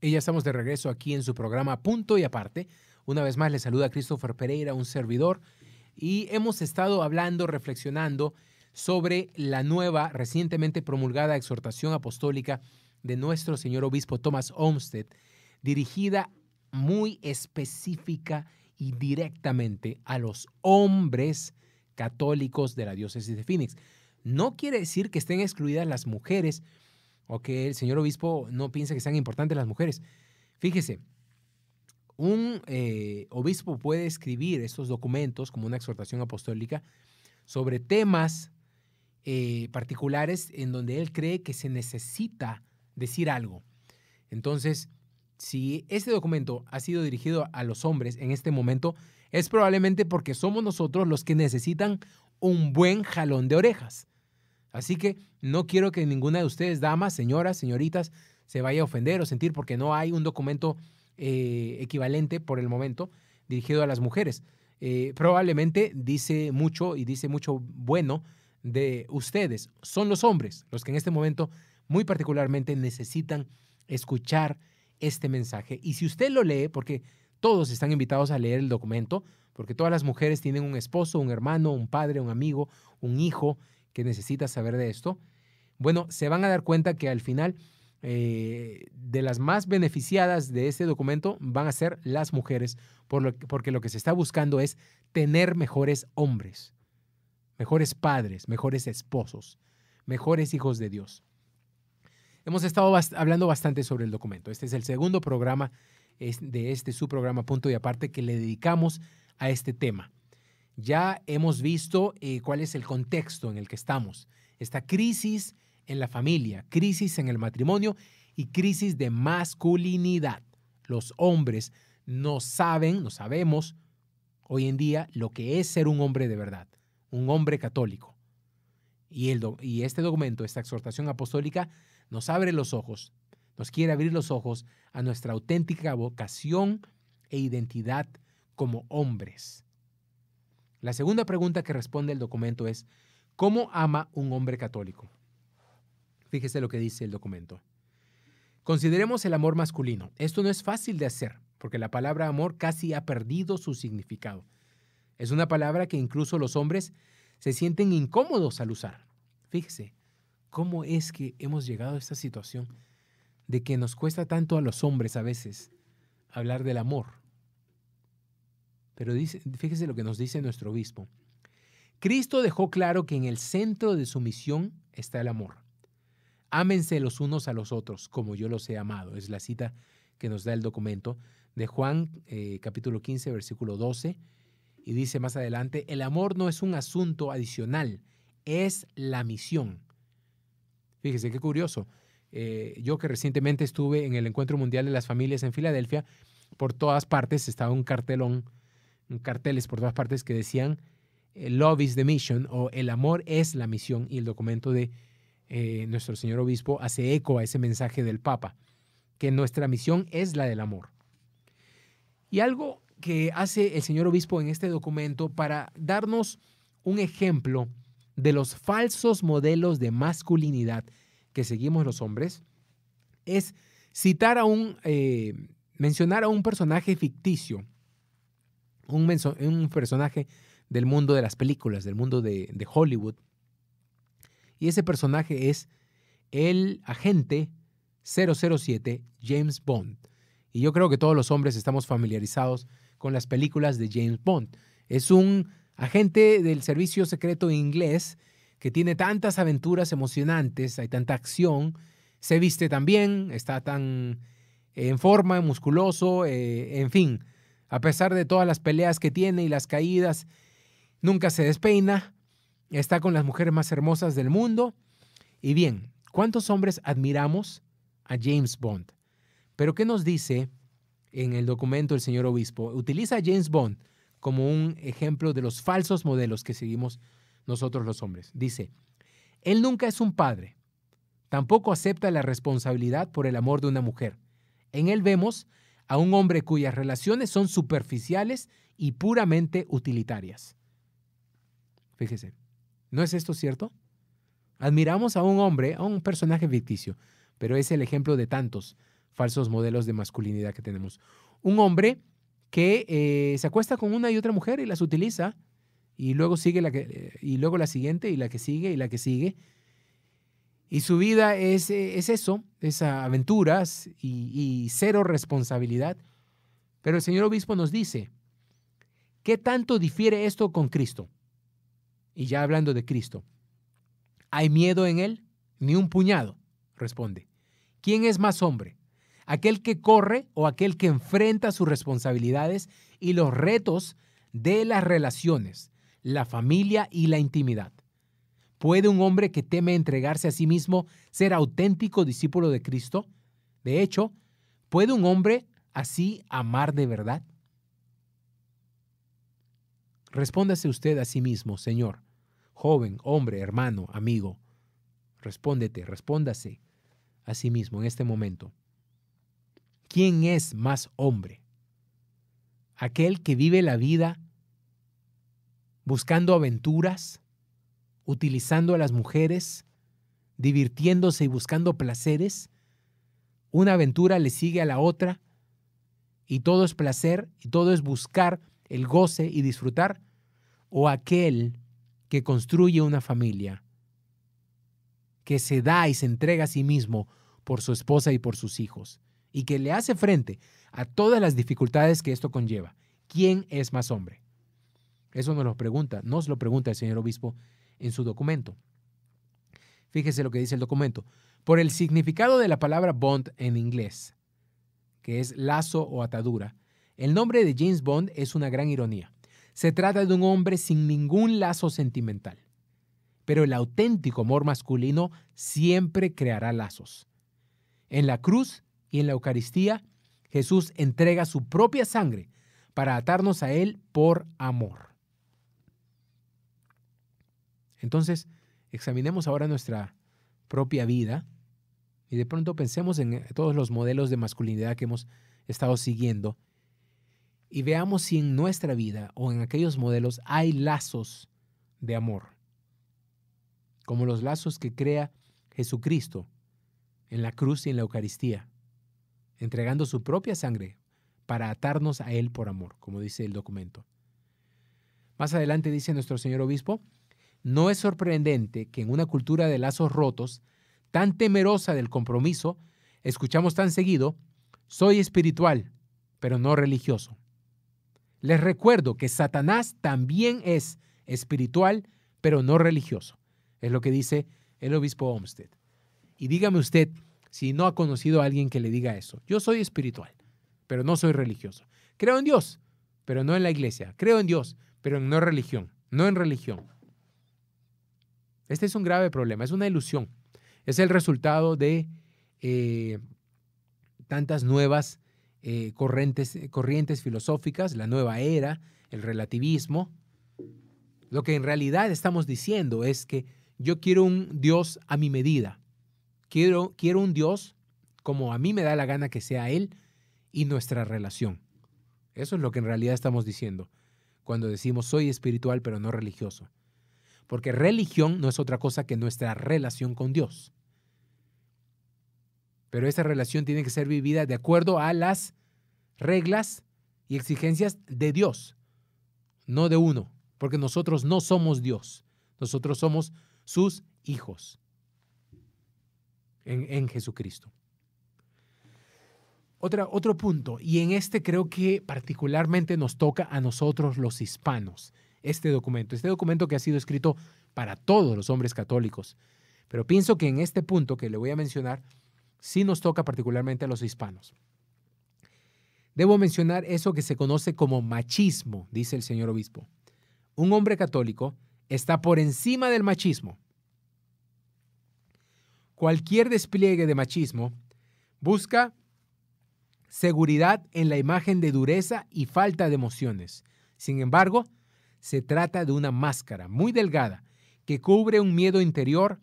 Y ya estamos de regreso aquí en su programa Punto y Aparte. Una vez más le saluda Christopher Pereira, un servidor, y hemos estado hablando, reflexionando sobre la nueva, recientemente promulgada exhortación apostólica de nuestro señor obispo Thomas Olmsted, dirigida muy específica y directamente a los hombres católicos de la diócesis de Phoenix. No quiere decir que estén excluidas las mujeres, o que el señor obispo no piensa que sean importantes las mujeres. Fíjese, un eh, obispo puede escribir estos documentos como una exhortación apostólica sobre temas eh, particulares en donde él cree que se necesita decir algo. Entonces, si este documento ha sido dirigido a los hombres en este momento, es probablemente porque somos nosotros los que necesitan un buen jalón de orejas. Así que no quiero que ninguna de ustedes, damas, señoras, señoritas, se vaya a ofender o sentir porque no hay un documento eh, equivalente por el momento dirigido a las mujeres. Eh, probablemente dice mucho y dice mucho bueno de ustedes. Son los hombres los que en este momento muy particularmente necesitan escuchar este mensaje. Y si usted lo lee, porque todos están invitados a leer el documento, porque todas las mujeres tienen un esposo, un hermano, un padre, un amigo, un hijo, que necesitas saber de esto, bueno, se van a dar cuenta que al final eh, de las más beneficiadas de este documento van a ser las mujeres, porque lo que se está buscando es tener mejores hombres, mejores padres, mejores esposos, mejores hijos de Dios. Hemos estado hablando bastante sobre el documento. Este es el segundo programa de este su programa Punto y Aparte que le dedicamos a este tema ya hemos visto eh, cuál es el contexto en el que estamos. Esta crisis en la familia, crisis en el matrimonio y crisis de masculinidad. Los hombres no saben, no sabemos hoy en día lo que es ser un hombre de verdad, un hombre católico. Y, y este documento, esta exhortación apostólica, nos abre los ojos, nos quiere abrir los ojos a nuestra auténtica vocación e identidad como hombres la segunda pregunta que responde el documento es, ¿cómo ama un hombre católico? Fíjese lo que dice el documento. Consideremos el amor masculino. Esto no es fácil de hacer, porque la palabra amor casi ha perdido su significado. Es una palabra que incluso los hombres se sienten incómodos al usar. Fíjese, ¿cómo es que hemos llegado a esta situación de que nos cuesta tanto a los hombres a veces hablar del amor? Pero dice, fíjese lo que nos dice nuestro obispo. Cristo dejó claro que en el centro de su misión está el amor. Ámense los unos a los otros, como yo los he amado. Es la cita que nos da el documento de Juan eh, capítulo 15, versículo 12. Y dice más adelante, el amor no es un asunto adicional, es la misión. Fíjese qué curioso. Eh, yo que recientemente estuve en el Encuentro Mundial de las Familias en Filadelfia, por todas partes estaba un cartelón carteles por todas partes que decían eh, Love is the mission o El amor es la misión y el documento de eh, nuestro señor obispo hace eco a ese mensaje del Papa, que nuestra misión es la del amor. Y algo que hace el señor obispo en este documento para darnos un ejemplo de los falsos modelos de masculinidad que seguimos los hombres es citar a un, eh, mencionar a un personaje ficticio un, personaje del mundo de las películas, del mundo de, Hollywood. Y ese personaje es el agente 007 James Bond. Y yo creo que todos los hombres estamos familiarizados con las películas de James Bond. Es un agente del servicio secreto inglés que tiene tantas aventuras emocionantes, hay tanta acción, se viste tan bien, está tan en forma, musculoso, eh, en fin, a pesar de todas las peleas que tiene y las caídas, nunca se despeina, está con las mujeres más hermosas del mundo. Y bien, ¿cuántos hombres admiramos a James Bond? Pero ¿qué nos dice en el documento el señor obispo? Utiliza a James Bond como un ejemplo de los falsos modelos que seguimos nosotros los hombres. Dice, él nunca es un padre, tampoco acepta la responsabilidad por el amor de una mujer. En él vemos a un hombre cuyas relaciones son superficiales y puramente utilitarias. Fíjese, ¿no es esto cierto? Admiramos a un hombre, a un personaje ficticio, pero es el ejemplo de tantos falsos modelos de masculinidad que tenemos. Un hombre que eh, se acuesta con una y otra mujer y las utiliza, y luego sigue la que, eh, y luego la siguiente, y la que sigue, y la que sigue, y su vida es, eh, eso, esas aventuras y, y cero responsabilidad. Pero el señor obispo nos dice, ¿qué tanto difiere esto con Cristo? Y ya hablando de Cristo, ¿hay miedo en él? Ni un puñado, responde. ¿Quién es más hombre? ¿Aquel que corre o aquel que enfrenta sus responsabilidades y los retos de las relaciones, la familia y la intimidad? ¿Puede un hombre que teme entregarse a sí mismo ser auténtico discípulo de Cristo? De hecho, ¿puede un hombre así amar de verdad? Respóndase usted a sí mismo, Señor, joven, hombre, hermano, amigo. Respóndete, respóndase a sí mismo en este momento. ¿Quién es más hombre? ¿Aquel que vive la vida buscando aventuras? utilizando a las mujeres, divirtiéndose y buscando placeres. Una aventura le sigue a la otra y todo es placer y todo es buscar el goce y disfrutar. O aquel que construye una familia, que se da y se entrega a sí mismo por su esposa y por sus hijos y que le hace frente a todas las dificultades que esto conlleva. ¿Quién es más hombre? Eso nos lo pregunta, nos lo pregunta el señor obispo en su documento. Fíjese lo que dice el documento. Por el significado de la palabra Bond en inglés, que es lazo o atadura, el nombre de James Bond es una gran ironía. Se trata de un hombre sin ningún lazo sentimental. Pero el auténtico amor masculino siempre creará lazos. En la cruz y en la Eucaristía, Jesús entrega su propia sangre para atarnos a Él por amor. Entonces, examinemos ahora nuestra propia vida y de pronto pensemos en eh, todos los modelos de masculinidad que hemos estado siguiendo y veamos si en nuestra vida o en aquellos modelos hay lazos de amor, como los lazos que crea Jesucristo en la cruz y en la Eucaristía, entregando su propia sangre para atarnos a Él por amor, como dice el documento. Más adelante dice nuestro señor obispo, no es sorprendente que en una cultura de lazos rotos, tan temerosa del compromiso, escuchamos tan seguido, soy espiritual, pero no religioso. Les recuerdo que Satanás también es espiritual, pero no religioso. Es lo que dice el obispo Olmsted. Y dígame usted si no ha conocido a alguien que le diga eso. Yo soy espiritual, pero no soy religioso. Creo en Dios, pero no en la iglesia. Creo en Dios, pero no en religión. No en religión. Este es un grave problema, es una ilusión. Es el resultado de eh, tantas nuevas eh, corrientes, eh, corrientes filosóficas, la nueva era, el relativismo. Lo que en realidad estamos diciendo es que yo quiero un Dios a mi medida. Quiero, quiero un Dios como a mí me da la gana que sea Él y nuestra relación. Eso es lo que en realidad estamos diciendo cuando decimos soy espiritual pero no religioso. Porque religión no es otra cosa que nuestra relación con Dios. Pero esa relación tiene que ser vivida de acuerdo a las reglas y exigencias de Dios, no de uno, porque nosotros no somos Dios, nosotros somos sus hijos en, Jesucristo. otro punto, y en este creo que particularmente nos toca a nosotros los hispanos este documento, este documento que ha sido escrito para todos los hombres católicos. Pero pienso que en este punto que le voy a mencionar, sí nos toca particularmente a los hispanos. Debo mencionar eso que se conoce como machismo, dice el señor obispo. Un hombre católico está por encima del machismo. Cualquier despliegue de machismo busca seguridad en la imagen de dureza y falta de emociones. Sin embargo, se trata de una máscara muy delgada que cubre un miedo interior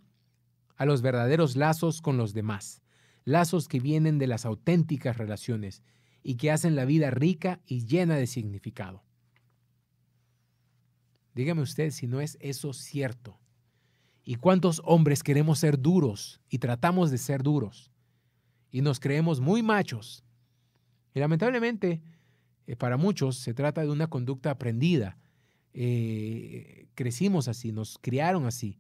a los verdaderos lazos con los demás, lazos que vienen de las auténticas relaciones y que hacen la vida rica y llena de significado. Dígame usted si no es eso cierto. ¿Y cuántos hombres queremos ser duros y tratamos de ser duros? Y nos creemos muy machos. Y lamentablemente, eh, para muchos se trata de una conducta aprendida eh, crecimos así, nos criaron así,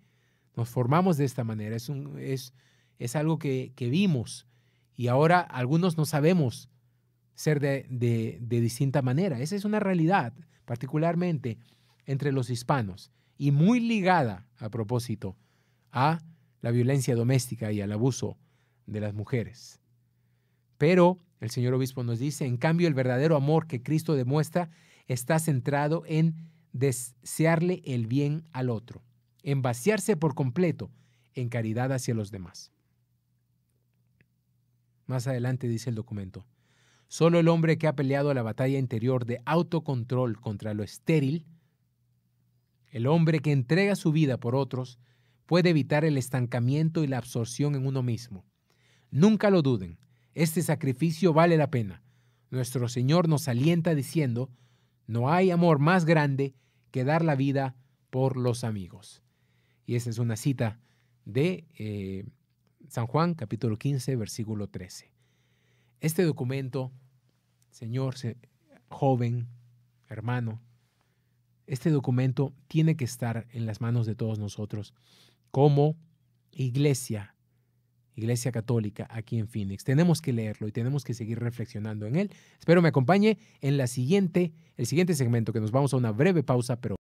nos formamos de esta manera, es, un, es, es algo que, vimos y ahora algunos no sabemos ser de, de distinta manera. Esa es una realidad, particularmente entre los hispanos y muy ligada, a propósito, a la violencia doméstica y al abuso de las mujeres. Pero el señor obispo nos dice, en cambio, el verdadero amor que Cristo demuestra está centrado en desearle el bien al otro, en vaciarse por completo en caridad hacia los demás. Más adelante dice el documento, solo el hombre que ha peleado la batalla interior de autocontrol contra lo estéril, el hombre que entrega su vida por otros, puede evitar el estancamiento y la absorción en uno mismo. Nunca lo duden, este sacrificio vale la pena. Nuestro Señor nos alienta diciendo, no hay amor más grande que dar la vida por los amigos. Y esa es una cita de eh, San Juan capítulo 15, versículo 13. Este documento, señor joven, hermano, este documento tiene que estar en las manos de todos nosotros como iglesia, Iglesia Católica aquí en Phoenix. Tenemos que leerlo y tenemos que seguir reflexionando en él. Espero me acompañe en la siguiente, el siguiente segmento que nos vamos a una breve pausa, pero